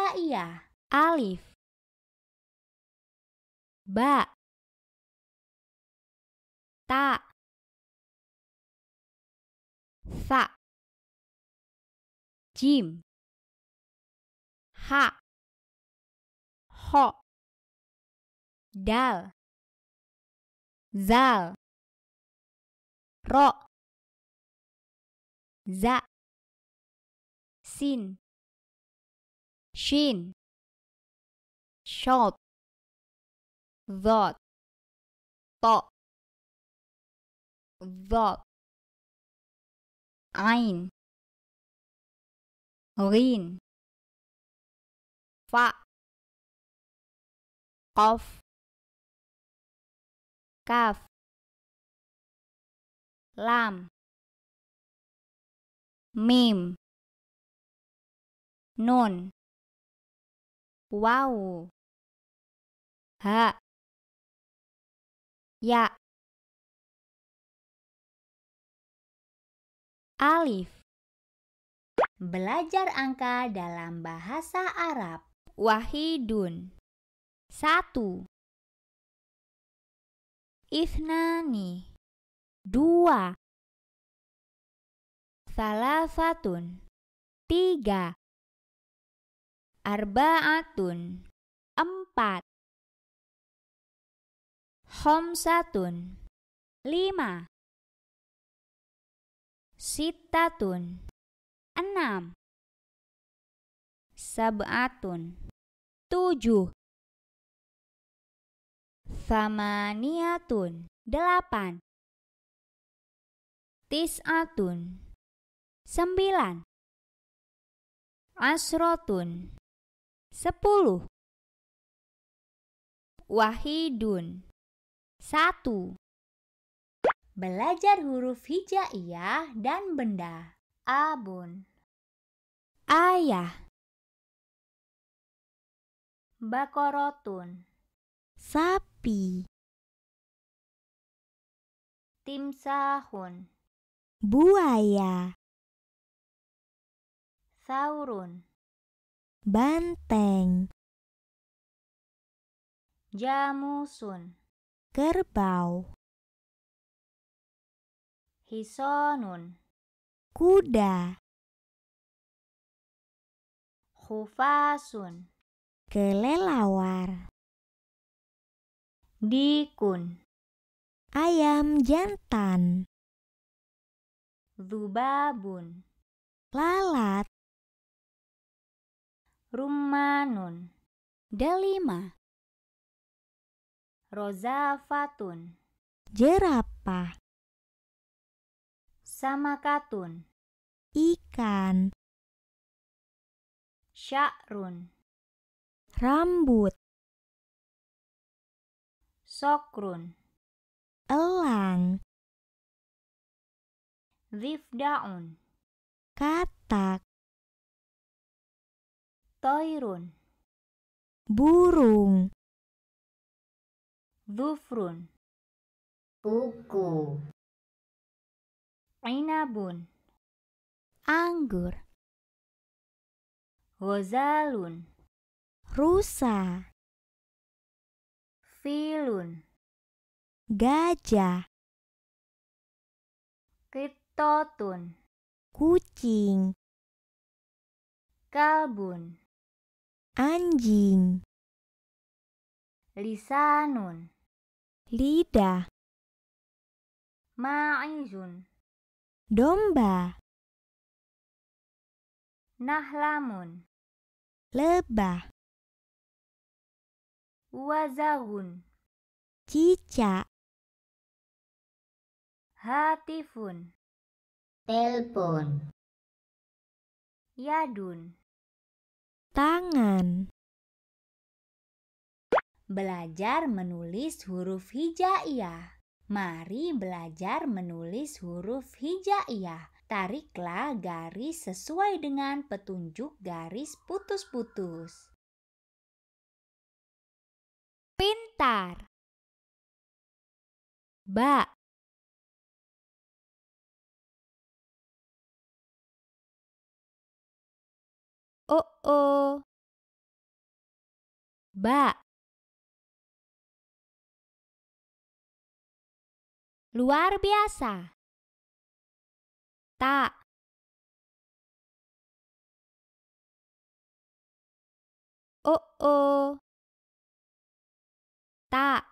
Iya, iya, Alif Ba Ta Sa Jim Ha Ho Dal Zal Ro Za Sin Shin Shop Vọt Vọt Vọt Ein Rin Fa Kof Kaf Lam Mim Nun wow ha ya alif belajar angka dalam bahasa Arab wahidun satu ifnani Dua Salafatun Tiga Arba'atun Empat Homsatun Lima Sitatun Enam Sab'atun Tujuh Famaniatun Delapan Tis'atun Sembilan Asrotun Sepuluh Wahidun Satu Belajar huruf hijaiyah dan benda Abun Ayah Bakorotun Sapi Timsahun Buaya Saurun banteng, jamusun, kerbau, hisonun, kuda, hufasun, kelelawar, dikun, ayam jantan, zubabun, lalat, Rumanun Delima. Rozafatun. Jerapa Samakatun. Ikan. Syakrun. Rambut. Sokrun. Elang. Zifdaun. Katak. Toirun Burung Dufrun, Buku Inabun Anggur Wazalun Rusa Filun Gajah Kitotun Kucing Kalbun anjing lisanun lidah ma'izun domba nahlamun lebah wazahun cicak hatifun telpon yadun tangan. Belajar menulis huruf hijaiyah. Mari belajar menulis huruf hijaiyah. Tariklah garis sesuai dengan petunjuk garis putus-putus. Pintar. Ba. o oh, o oh. ba luar biasa tak o oh, o tak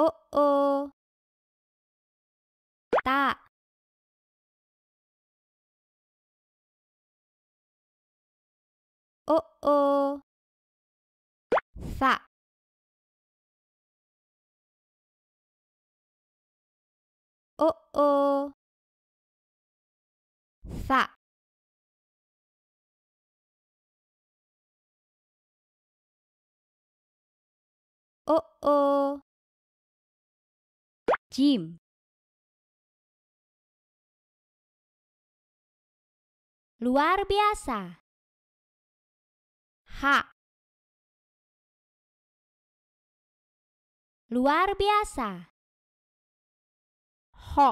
o o tak oh oh fa oh oh fa oh oh jim luar biasa ha. Luar biasa. Ho.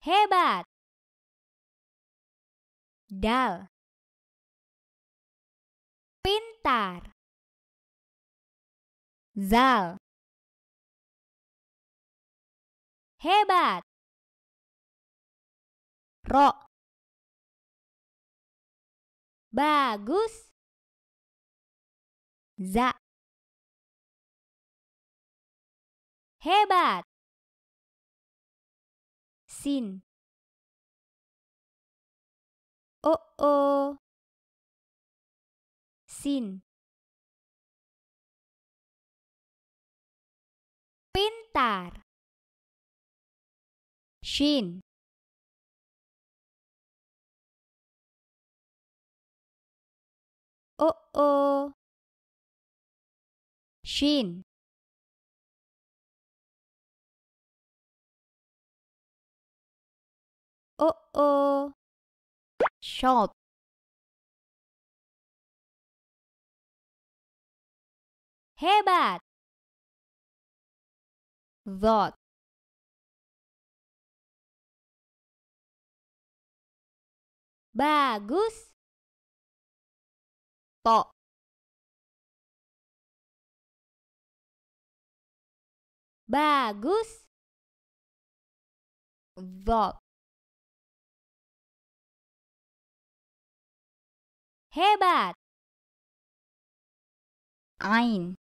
Hebat. Dal. Pintar. Zal. Hebat. Rok. Bagus. Za. Hebat. Sin. Oo. o. Sin. Pintar. Shin. Oh oh. Shin. Oh oh. Shop. Hebat. Vot. Bagus to bagus Vok hebat Ain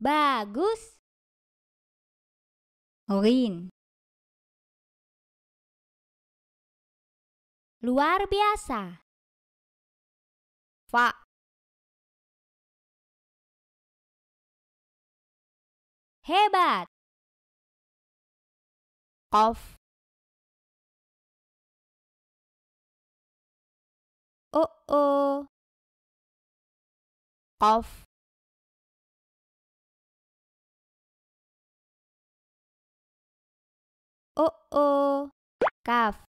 bagus Rin Luar biasa. Fa. Hebat. Kof. Oh oh. Kof. Oh oh. Kaf.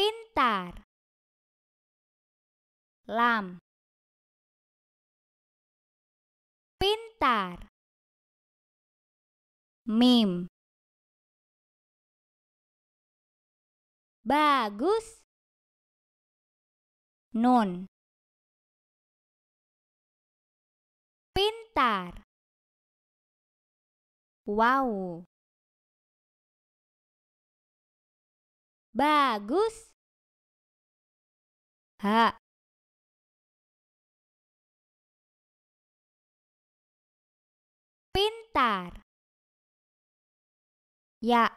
pintar lam pintar mim bagus nun pintar wow Bagus. Ha. Pintar. Ya.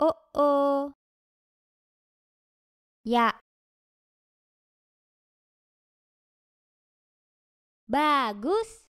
Oh oh. Ya. Bagus.